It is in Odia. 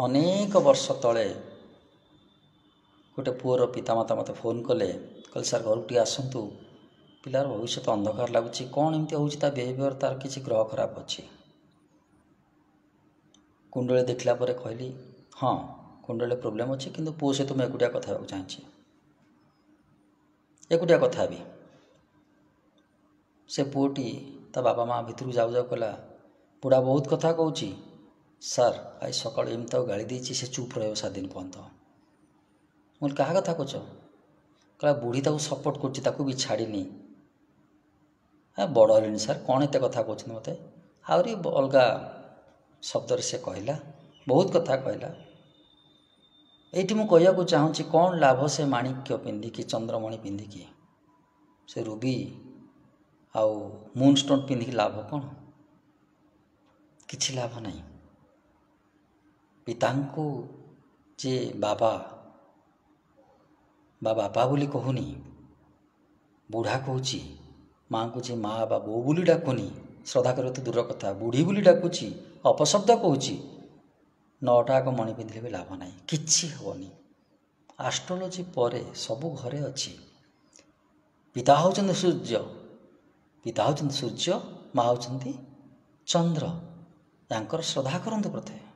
ଅନେକ ବର୍ଷ ତଳେ ଗୋଟେ ପୁଅର ପିତାମାତା ମୋତେ ଫୋନ୍ କଲେ କହିଲେ ସାର୍ ଘରକୁ ଟିକିଏ ଆସନ୍ତୁ ପିଲାର ଭବିଷ୍ୟତ ଅନ୍ଧକାର ଲାଗୁଛି କ'ଣ ଏମିତି ହେଉଛି ତା ବିହେଭିଅର୍ ତା'ର କିଛି ଗ୍ରହ ଖରାପ ଅଛି କୁଣ୍ଡଳୀ ଦେଖିଲା ପରେ କହିଲି ହଁ କୁଣ୍ଡଳୀ ପ୍ରୋବ୍ଲେମ୍ ଅଛି କିନ୍ତୁ ପୁଅ ସହିତ ମୁଁ ଏକୁଟିଆ କଥା ହେବାକୁ ଚାହିଁଛି ଏକୁଟିଆ କଥା ହେବି ସେ ପୁଅଟି ତା ବାପା ମାଆ ଭିତରକୁ ଯାଉ ଯାଉ କହିଲା ବୁଢ଼ା ବହୁତ କଥା କହୁଛି ସାର୍ ଆଜି ସକାଳୁ ଏମିତି ଆଉ ଗାଳି ଦେଇଛି ସେ ଚୁପ୍ ରହିବ ସାତ ଦିନ ପର୍ଯ୍ୟନ୍ତ ମୁଁ କହିଲି କାହା କଥା କହୁଛ କହିଲା ବୁଢ଼ୀ ତାକୁ ସପୋର୍ଟ କରୁଛି ତାକୁ ବି ଛାଡ଼ିନି ଏ ବଡ଼ ହେଲିଣି ସାର୍ କ'ଣ ଏତେ କଥା କହୁଛନ୍ତି ମୋତେ ଆହୁରି ଅଲଗା ଶବ୍ଦରେ ସେ କହିଲା ବହୁତ କଥା କହିଲା ଏଇଠି ମୁଁ କହିବାକୁ ଚାହୁଁଛି କ'ଣ ଲାଭ ସେ ମାଣିକ୍ୟ ପିନ୍ଧିକି ଚନ୍ଦ୍ରମଣି ପିନ୍ଧିକି ସେ ରୁବି ଆଉ ମୁନ୍ ଷ୍ଟୋନ୍ ପିନ୍ଧିକି ଲାଭ କ'ଣ କିଛି ଲାଭ ନାହିଁ ପିତାଙ୍କୁ ଯେ ବାବା ବା ବାପା ବୋଲି କହୁନି ବୁଢ଼ା କହୁଛି ମାଆଙ୍କୁ ଯେ ମା ବା ବୋଉ ବୋଲି ଡାକୁନି ଶ୍ରଦ୍ଧା କରିବା ତ ଦୂର କଥା ବୁଢ଼ୀ ବୋଲି ଡାକୁଛି ଅପଶବ୍ଦ କହୁଛି ନଅଟା ଆଗ ମଣି ପିନ୍ଧିଲେ ବି ଲାଭ ନାହିଁ କିଛି ହେବନି ଆଷ୍ଟ୍ରୋଲୋଜି ପରେ ସବୁ ଘରେ ଅଛି ପିତା ହେଉଛନ୍ତି ସୂର୍ଯ୍ୟ ପିତା ହେଉଛନ୍ତି ସୂର୍ଯ୍ୟ ମା ହେଉଛନ୍ତି ଚନ୍ଦ୍ର ତାଙ୍କର ଶ୍ରଦ୍ଧା କରନ୍ତୁ ପ୍ରଥମେ